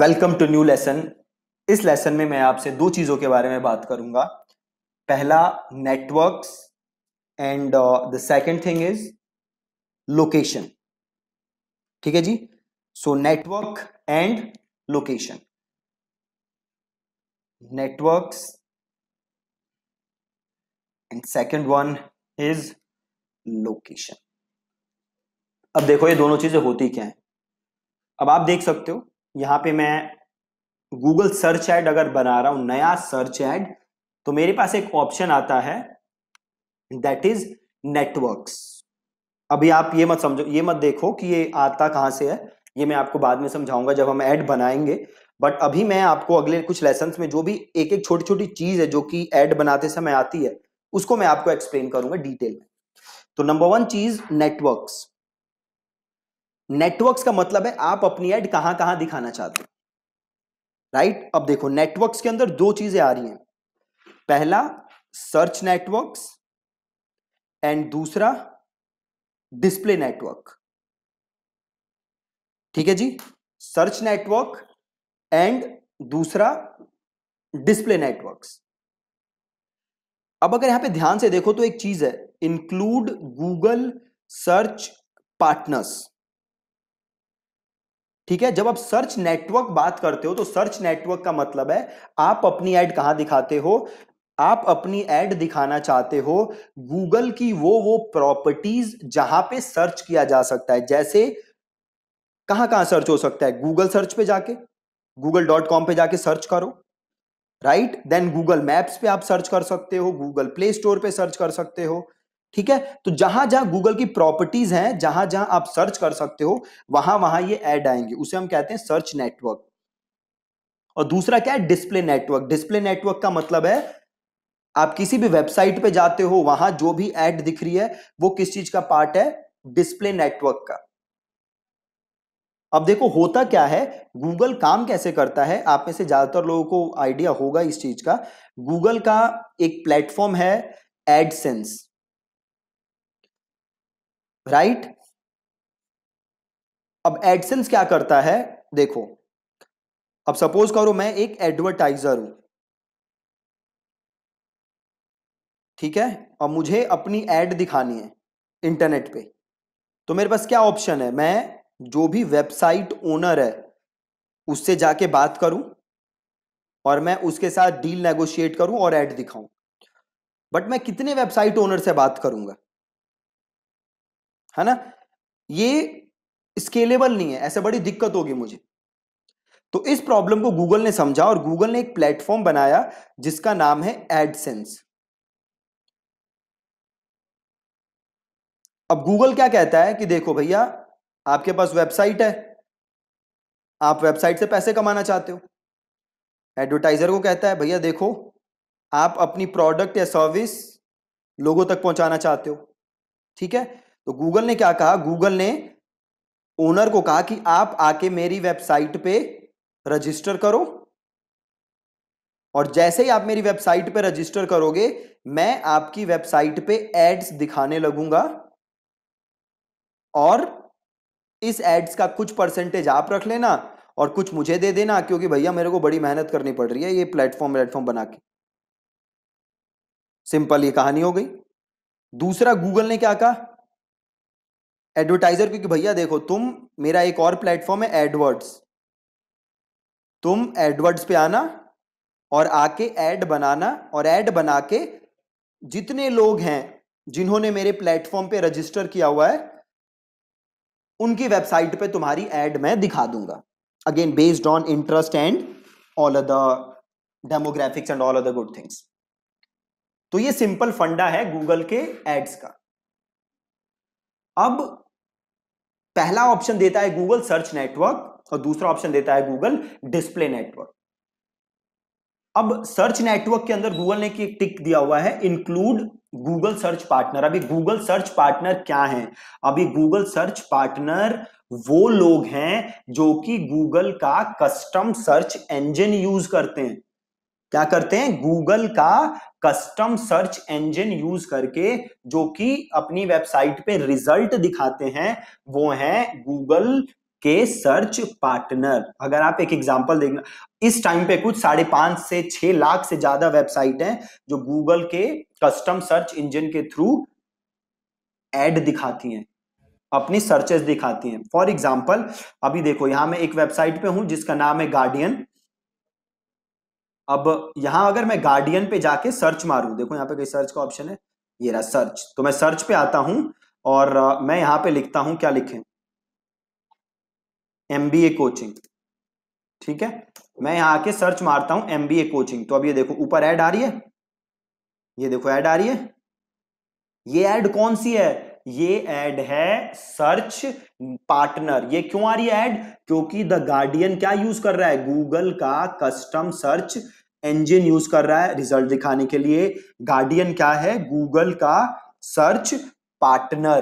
Welcome to new lesson इस lesson में मैं आपसे दो चीज़ों के बारे में बात करूंगा पहला networks and the second thing is location ठीक है जी so network and location networks and second one is location अब देखो ये दोनों चीजें होती क्या है अब आप देख सकते हो यहाँ पे मैं गूगल सर्च ऐड अगर बना रहा हूं नया सर्च ऐड तो मेरे पास एक ऑप्शन आता है दैट इज नेटवर्क्स अभी आप ये मत समझो ये मत देखो कि ये आता कहाँ से है ये मैं आपको बाद में समझाऊंगा जब हम ऐड बनाएंगे बट अभी मैं आपको अगले कुछ लेसन में जो भी एक एक छोटी छोटी चीज है जो कि ऐड बनाते समय आती है उसको मैं आपको एक्सप्लेन करूंगा डिटेल में तो नंबर वन चीज नेटवर्क्स नेटवर्क्स का मतलब है आप अपनी एड कहां कहां दिखाना चाहते हैं राइट अब देखो नेटवर्क्स के अंदर दो चीजें आ रही हैं पहला सर्च नेटवर्क्स एंड दूसरा डिस्प्ले नेटवर्क ठीक है जी सर्च नेटवर्क एंड दूसरा डिस्प्ले नेटवर्क्स अब अगर यहां पे ध्यान से देखो तो एक चीज है इंक्लूड गूगल सर्च पार्टनर्स ठीक है जब आप सर्च नेटवर्क बात करते हो तो सर्च नेटवर्क का मतलब है आप अपनी एड कहां दिखाते हो आप अपनी एड दिखाना चाहते हो गूगल की वो वो प्रॉपर्टीज जहां पे सर्च किया जा सकता है जैसे कहां कहां सर्च हो सकता है गूगल सर्च पे जाके गूगल डॉट कॉम पे जाके सर्च करो राइट देन गूगल मैप्स पे आप सर्च कर सकते हो गूगल प्ले स्टोर पे सर्च कर सकते हो ठीक है तो जहां जहां गूगल की प्रॉपर्टीज हैं जहां जहां आप सर्च कर सकते हो वहां वहां ये ऐड आएंगे उसे हम कहते हैं सर्च नेटवर्क और दूसरा क्या है डिस्प्ले नेटवर्क डिस्प्ले नेटवर्क का मतलब है आप किसी भी वेबसाइट पे जाते हो वहां जो भी एड दिख रही है वो किस चीज का पार्ट है डिस्प्ले नेटवर्क का अब देखो होता क्या है गूगल काम कैसे करता है आप में से ज्यादातर लोगों को आइडिया होगा इस चीज का गूगल का एक प्लेटफॉर्म है एडसेंस राइट अब एडसेंस क्या करता है देखो अब सपोज करो मैं एक एडवर्टाइजर हूं ठीक है और मुझे अपनी एड दिखानी है इंटरनेट पे तो मेरे पास क्या ऑप्शन है मैं जो भी वेबसाइट ओनर है उससे जाके बात करूं और मैं उसके साथ डील नेगोशिएट करूं और एड दिखाऊं बट मैं कितने वेबसाइट ओनर से बात करूंगा है ना ये स्केलेबल नहीं है ऐसे बड़ी दिक्कत होगी मुझे तो इस प्रॉब्लम को गूगल ने समझा और गूगल ने एक प्लेटफॉर्म बनाया जिसका नाम है एडसेंस अब गूगल क्या कहता है कि देखो भैया आपके पास वेबसाइट है आप वेबसाइट से पैसे कमाना चाहते हो एडवर्टाइजर को कहता है भैया देखो आप अपनी प्रोडक्ट या सर्विस लोगों तक पहुंचाना चाहते हो ठीक है तो गूगल ने क्या कहा गूगल ने ओनर को कहा कि आप आके मेरी वेबसाइट पे रजिस्टर करो और जैसे ही आप मेरी वेबसाइट पे रजिस्टर करोगे मैं आपकी वेबसाइट पे एड्स दिखाने लगूंगा और इस एड्स का कुछ परसेंटेज आप रख लेना और कुछ मुझे दे देना क्योंकि भैया मेरे को बड़ी मेहनत करनी पड़ रही है ये प्लेटफॉर्म प्लेटफॉर्म बना के सिंपल ये कहानी हो गई दूसरा गूगल ने क्या कहा एडवर्टाइजर क्योंकि भैया देखो तुम मेरा एक और प्लेटफॉर्म है एडवर्ड्स तुम एडवर्ड्स पे आना और आके एड बनाना और एड बना के जितने लोग हैं जिन्होंने मेरे प्लेटफॉर्म पे रजिस्टर किया हुआ है उनकी वेबसाइट पे तुम्हारी एड मैं दिखा दूंगा again based on interest and all the demographics and all other good things तो ये सिंपल फंडा है गूगल के एड्स का अब पहला ऑप्शन देता है गूगल सर्च नेटवर्क और दूसरा ऑप्शन देता है गूगल डिस्प्ले नेटवर्क अब सर्च नेटवर्क के अंदर गूगल ने एक टिक दिया हुआ है इंक्लूड गूगल सर्च पार्टनर अभी गूगल सर्च पार्टनर क्या है अभी गूगल सर्च पार्टनर वो लोग हैं जो कि गूगल का कस्टम सर्च इंजन यूज करते हैं क्या करते हैं गूगल का कस्टम सर्च इंजन यूज करके जो कि अपनी वेबसाइट पे रिजल्ट दिखाते हैं वो है गूगल के सर्च पार्टनर अगर आप एक एग्जांपल देखना इस टाइम पे कुछ साढ़े पांच से छह लाख से ज्यादा वेबसाइट हैं जो गूगल के कस्टम सर्च इंजन के थ्रू एड दिखाती हैं अपनी सर्चेस दिखाती हैं फॉर एग्जाम्पल अभी देखो यहां मैं एक वेबसाइट पे हूं जिसका नाम है गार्डियन अब यहां अगर मैं गार्डियन पे जाके सर्च मारू देखो यहाँ पे कहीं सर्च का ऑप्शन है ये रहा सर्च तो मैं सर्च पे आता हूं और मैं यहां पे लिखता हूं क्या लिखें एमबीए कोचिंग ठीक है मैं यहां आके सर्च मारता हूं एमबीए कोचिंग तो अब ये देखो ऊपर एड आ रही है ये देखो एड आ रही है ये एड कौन सी है ये एड है सर्च पार्टनर ये क्यों आ रही है एड क्योंकि द गार्डियन क्या यूज कर रहा है गूगल का कस्टम सर्च इंजिन यूज कर रहा है रिजल्ट दिखाने के लिए गार्डियन क्या है गूगल का सर्च पार्टनर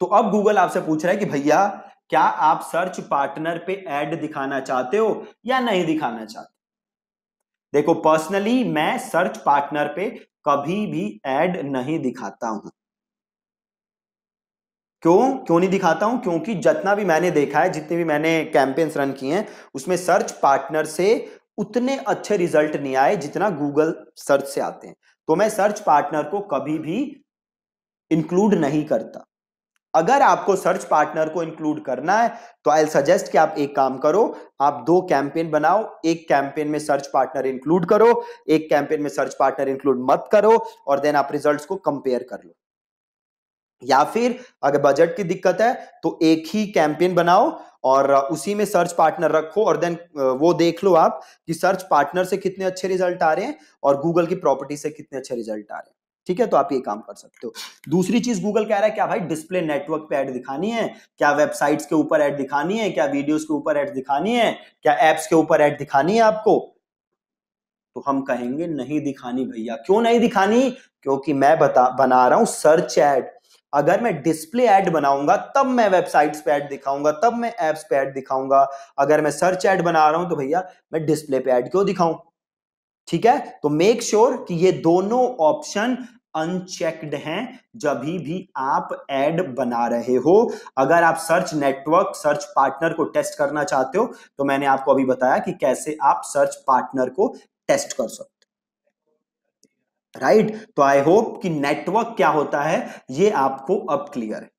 तो अब गूगल आपसे पूछ रहा है कि भैया क्या आप सर्च पार्टनर पे एड दिखाना चाहते हो या नहीं दिखाना चाहते देखो पर्सनली मैं सर्च पार्टनर पे कभी भी एड नहीं दिखाता हूं क्यों क्यों नहीं दिखाता हूं क्योंकि जितना भी मैंने देखा है जितने भी मैंने कैंपेन्स रन किए हैं उसमें सर्च पार्टनर से उतने अच्छे रिजल्ट नहीं आए जितना गूगल सर्च से आते हैं तो मैं सर्च पार्टनर को कभी भी इंक्लूड नहीं करता अगर आपको सर्च पार्टनर को इंक्लूड करना है तो आई सजेस्ट कि आप एक काम करो आप दो कैंपेन बनाओ एक कैंपेन में सर्च पार्टनर इंक्लूड करो एक कैंपेन में सर्च पार्टनर इंक्लूड मत करो और देन आप रिजल्ट्स को कंपेयर कर लो या फिर अगर बजट की दिक्कत है तो एक ही कैंपेन बनाओ और उसी में सर्च पार्टनर रखो और देन वो देख लो आप कि सर्च पार्टनर से कितने अच्छे रिजल्ट आ रहे हैं और गूगल की प्रॉपर्टी से कितने अच्छे रिजल्ट आ रहे हैं ठीक है तो आप ये काम कर सकते हो दूसरी चीज गूगल कह रहा है क्या भाई डिस्प्ले नेटवर्क पे ऐड दिखानी है क्या वेबसाइट्स के ऊपर ऐड दिखानी है क्या वीडियोस के ऊपर ऐड दिखानी है क्या एप्स के ऊपर ऐड दिखानी है आपको तो हम कहेंगे नहीं दिखानी भैया क्यों नहीं दिखानी क्योंकि मैं बता बना रहा हूं सर्च ऐड अगर मैं डिस्प्ले एड बनाऊंगा तब मैं वेबसाइट्स पे ऐड दिखाऊंगा तब मैं एप्स पे ऐड दिखाऊंगा अगर मैं सर्च ऐड बना रहा हूं तो भैया मैं डिस्प्ले पे ऐड क्यों दिखाऊं ठीक है तो मेक श्योर sure कि ये दोनों ऑप्शन अनचेक्ड हैं जब भी आप एड बना रहे हो अगर आप सर्च नेटवर्क सर्च पार्टनर को टेस्ट करना चाहते हो तो मैंने आपको अभी बताया कि कैसे आप सर्च पार्टनर को टेस्ट कर सकते राइट right? तो आई होप कि नेटवर्क क्या होता है ये आपको अब क्लियर है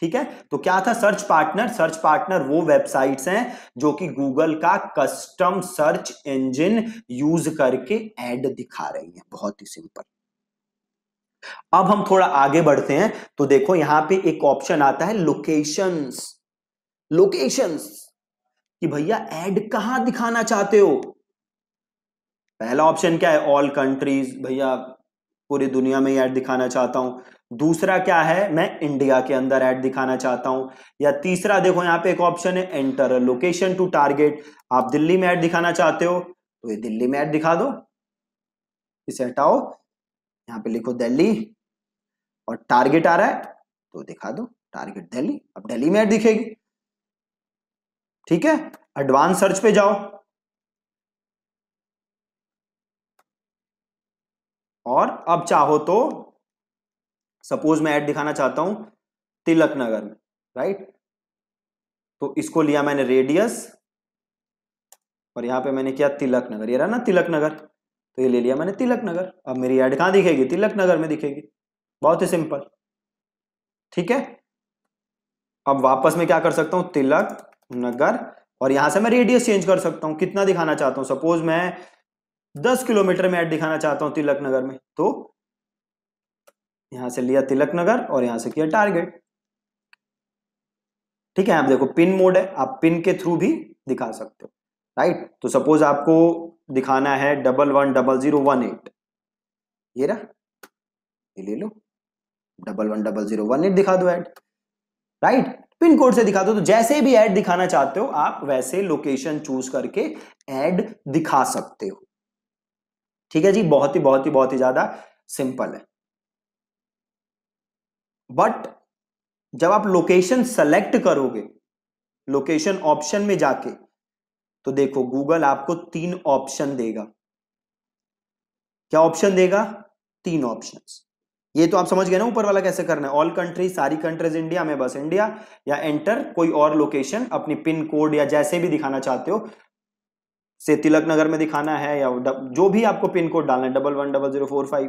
ठीक है तो क्या था सर्च पार्टनर सर्च पार्टनर वो वेबसाइट्स हैं जो कि गूगल का कस्टम सर्च इंजन यूज करके एड दिखा रही है बहुत ही सिंपल अब हम थोड़ा आगे बढ़ते हैं तो देखो यहां पे एक ऑप्शन आता है लोकेशंस लोकेशंस कि भैया एड कहां दिखाना चाहते हो पहला ऑप्शन क्या है ऑल कंट्रीज भैया पूरी दुनिया में ऐड दिखाना चाहता हूं दूसरा क्या है मैं इंडिया के अंदर ऐड दिखाना चाहता हूं या तीसरा देखो यहाँ पे एक ऑप्शन है एंटर लोकेशन टू टारगेट आप दिल्ली में ऐड दिखाना चाहते हो तो ये दिल्ली में ऐड दिखा दो इसे हटाओ यहाँ पे लिखो दिल्ली और टारगेट आ रहा है तो दिखा दो टारगेट दिल्ली अब दिल्ली में ऐड दिखेगी ठीक है एडवांस सर्च पे जाओ और अब चाहो तो सपोज मैं ऐड दिखाना चाहता हूं तिलक नगर में राइट तो इसको लिया मैंने रेडियस और यहां पे मैंने किया तिलक नगर ये रहा ना तिलक नगर तो ये ले लिया मैंने तिलक नगर अब मेरी ऐड कहां दिखेगी तिलक नगर में दिखेगी बहुत ही सिंपल ठीक है अब वापस में क्या कर सकता हूं तिलक नगर और यहां से मैं रेडियस चेंज कर सकता हूं कितना दिखाना चाहता हूं सपोज मैं दस किलोमीटर में ऐड दिखाना चाहता हूं तिलक नगर में तो यहां से लिया तिलक नगर और यहां से किया टारगेट ठीक है आप देखो पिन मोड है आप पिन के थ्रू भी दिखा सकते हो राइट तो सपोज आपको दिखाना है double one double zero one eight ये रहा ये ले लो double one double zero one eight दिखा दो ऐड राइट पिन कोड से दिखा दो तो जैसे भी ऐड दिखाना चाहते हो आप वैसे लोकेशन चूज करके ऐड दिखा सकते हो ठीक है जी बहुत ही बहुत ही बहुत ही ज्यादा सिंपल है बट जब आप लोकेशन सेलेक्ट करोगे लोकेशन ऑप्शन में जाके तो देखो गूगल आपको तीन ऑप्शन देगा क्या ऑप्शन देगा तीन ऑप्शन ये तो आप समझ गए ना ऊपर वाला कैसे करना है ऑल कंट्री सारी कंट्रीज इंडिया में बस इंडिया या एंटर कोई और लोकेशन अपनी पिन कोड या जैसे भी दिखाना चाहते हो से तिलक नगर में दिखाना है या जो भी आपको पिन कोड डालना है double one double zero four five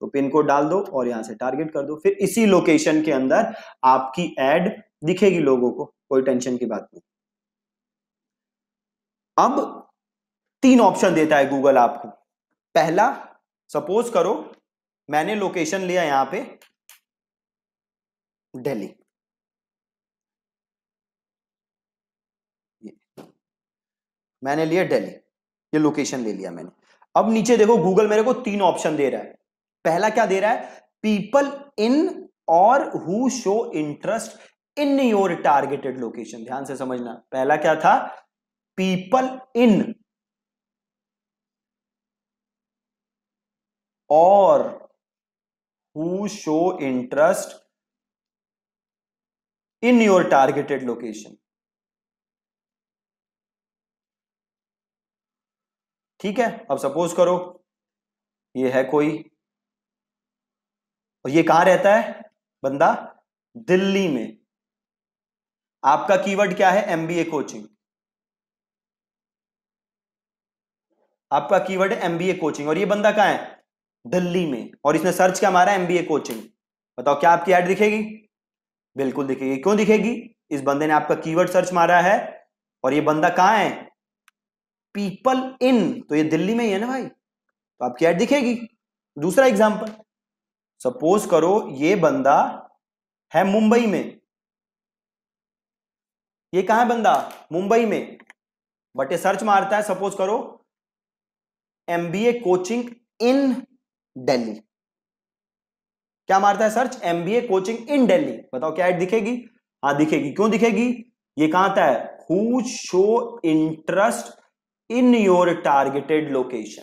तो पिन कोड डाल दो और यहां से टारगेट कर दो फिर इसी लोकेशन के अंदर आपकी एड दिखेगी लोगों को कोई टेंशन की बात नहीं अब तीन ऑप्शन देता है गूगल आपको पहला सपोज करो मैंने लोकेशन लिया यहां पे दिल्ली मैंने लिया दिल्ली ये लोकेशन ले लिया मैंने अब नीचे देखो गूगल मेरे को तीन ऑप्शन दे रहा है पहला क्या दे रहा है people in or who show interest in your targeted location ध्यान से समझना पहला क्या था people in or who show interest in your targeted location ठीक है अब सपोज करो ये है कोई और ये कहां रहता है बंदा दिल्ली में आपका कीवर्ड क्या है एमबीए कोचिंग आपका कीवर्ड है एमबीए कोचिंग और ये बंदा कहा है दिल्ली में और इसने सर्च क्या मारा एमबीए कोचिंग बताओ क्या आपकी ऐड दिखेगी बिल्कुल दिखेगी क्यों दिखेगी इस बंदे ने आपका कीवर्ड सर्च मारा है और ये बंदा कहाँ है पीपल इन तो ये दिल्ली में ही है ना भाई तो आपकी ऐड दिखेगी दूसरा एग्जाम्पल सपोज करो ये बंदा है मुंबई में ये कहा है बंदा मुंबई में बट ये सर्च मारता है सपोज करो एमबीए कोचिंग इन दिल्ली क्या मारता है search MBA coaching in Delhi बताओ क्या ऐड दिखेगी हाँ दिखेगी क्यों दिखेगी ये कहां आता है who show interest in your targeted location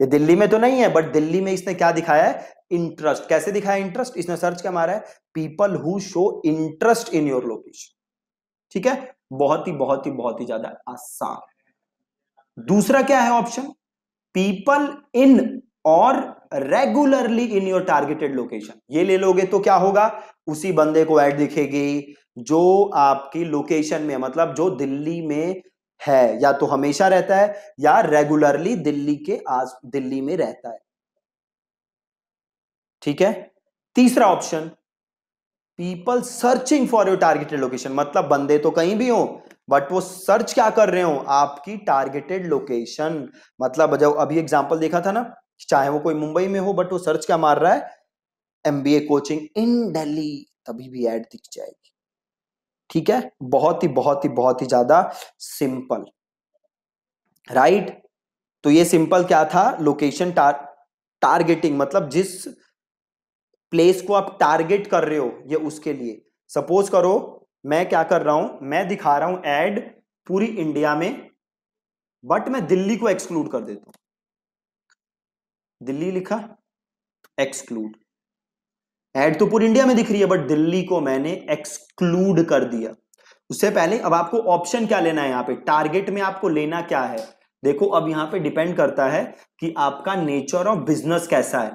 ये दिल्ली में तो नहीं है बट दिल्ली में इसने क्या दिखाया है इंटरेस्ट कैसे दिखाया इंटरेस्ट इसने सर्च क्या मारा है people who show interest in your location ठीक है बहुत ही बहुत ही बहुत ही ज्यादा आसान दूसरा क्या है option people in or regularly in your targeted location ये ले लोगे तो क्या होगा उसी बंदे को ऐड दिखेगी जो आपकी लोकेशन में मतलब जो दिल्ली में है या तो हमेशा रहता है या रेगुलरली दिल्ली के आज दिल्ली में रहता है ठीक है तीसरा option people searching for your targeted location मतलब बंदे तो कहीं भी हो बट वो सर्च क्या कर रहे हो आपकी टारगेटेड लोकेशन मतलब जब अभी एग्जाम्पल देखा था ना चाहे वो कोई मुंबई में हो बट वो सर्च क्या मार रहा है एमबीए कोचिंग इन दिल्ली तभी भी एड दिख जाएगी ठीक है बहुत ही बहुत ही बहुत ही ज्यादा सिंपल राइट तो ये सिंपल क्या था लोकेशन टार, टारगेटिंग मतलब जिस प्लेस को आप टारगेट कर रहे हो ये उसके लिए सपोज करो मैं क्या कर रहा हूं मैं दिखा रहा हूं एड पूरी इंडिया में बट मैं दिल्ली को एक्सक्लूड कर देता हूं दिल्ली लिखा एक्सक्लूड एड तो पूरी इंडिया में दिख रही है बट दिल्ली को मैंने एक्सक्लूड कर दिया उससे पहले अब आपको ऑप्शन क्या लेना है यहाँ पे टारगेट में आपको लेना क्या है देखो अब यहाँ पे डिपेंड करता है कि आपका नेचर ऑफ बिजनेस कैसा है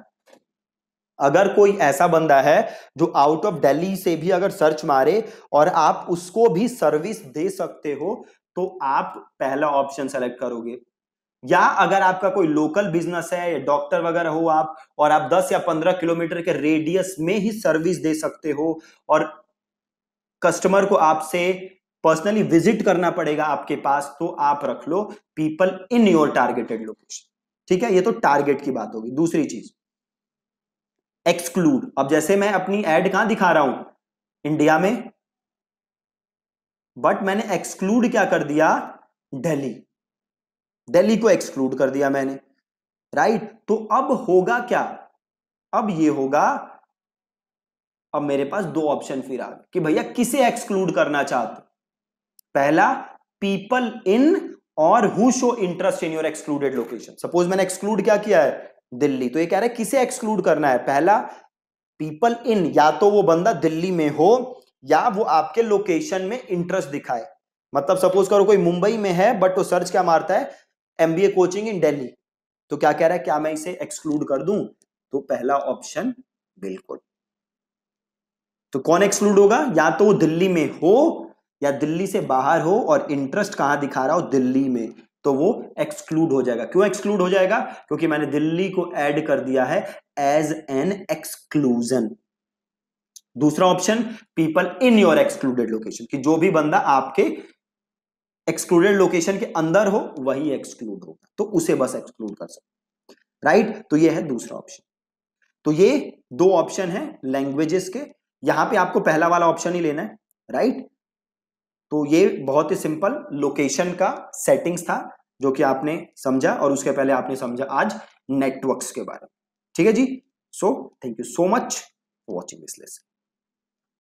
अगर कोई ऐसा बंदा है जो आउट ऑफ दिल्ली से भी अगर सर्च मारे और आप उसको भी सर्विस दे सकते हो तो आप पहला ऑप्शन सेलेक्ट करोगे या अगर आपका कोई लोकल बिजनेस है डॉक्टर वगैरह हो आप और आप 10 या 15 किलोमीटर के रेडियस में ही सर्विस दे सकते हो और कस्टमर को आपसे पर्सनली विजिट करना पड़ेगा आपके पास तो आप रख लो people in your targeted location ठीक है ये तो टारगेट की बात होगी दूसरी चीज एक्सक्लूड अब जैसे मैं अपनी एड कहां दिखा रहा हूं इंडिया में बट मैंने एक्सक्लूड क्या कर दिया दिल्ली दिल्ली को एक्सक्लूड कर दिया मैंने राइट तो अब होगा क्या अब ये होगा अब मेरे पास दो ऑप्शन फिर आ गए कि भैया किसे एक्सक्लूड करना चाहते पहला people in or who show interest in your excluded location suppose मैंने एक्सक्लूड क्या किया है दिल्ली तो ये कह रहा है किसे एक्सक्लूड करना है पहला पीपल इन या तो वो बंदा दिल्ली में हो या वो आपके लोकेशन में इंटरेस्ट दिखाए मतलब सपोज करो कोई मुंबई में है बट वो सर्च क्या मारता है एमबीए कोचिंग इन दिल्ली तो क्या कह रहा है क्या मैं इसे एक्सक्लूड कर दूं तो पहला ऑप्शन बिल्कुल तो कौन एक्सक्लूड होगा या तो वो दिल्ली में हो या दिल्ली से बाहर हो और इंटरेस्ट कहां दिखा रहा हो दिल्ली में तो वो एक्सक्लूड हो जाएगा क्यों एक्सक्लूड हो जाएगा क्योंकि मैंने दिल्ली को ऐड कर दिया है एज एन एक्सक्लूजन दूसरा option people in your excluded location कि जो भी बंदा आपके एक्सक्लूडेड लोकेशन के अंदर हो वही एक्सक्लूड होगा तो उसे बस एक्सक्लूड कर सकते राइट तो ये है दूसरा ऑप्शन तो ये दो ऑप्शन है लैंग्वेजेस के यहां पे आपको पहला वाला ऑप्शन ही लेना है राइट तो ये बहुत ही सिंपल लोकेशन का सेटिंग्स था जो कि आपने समझा और उसके पहले आपने समझा आज नेटवर्क्स के बारे में ठीक है जी so thank you so much for watching this lesson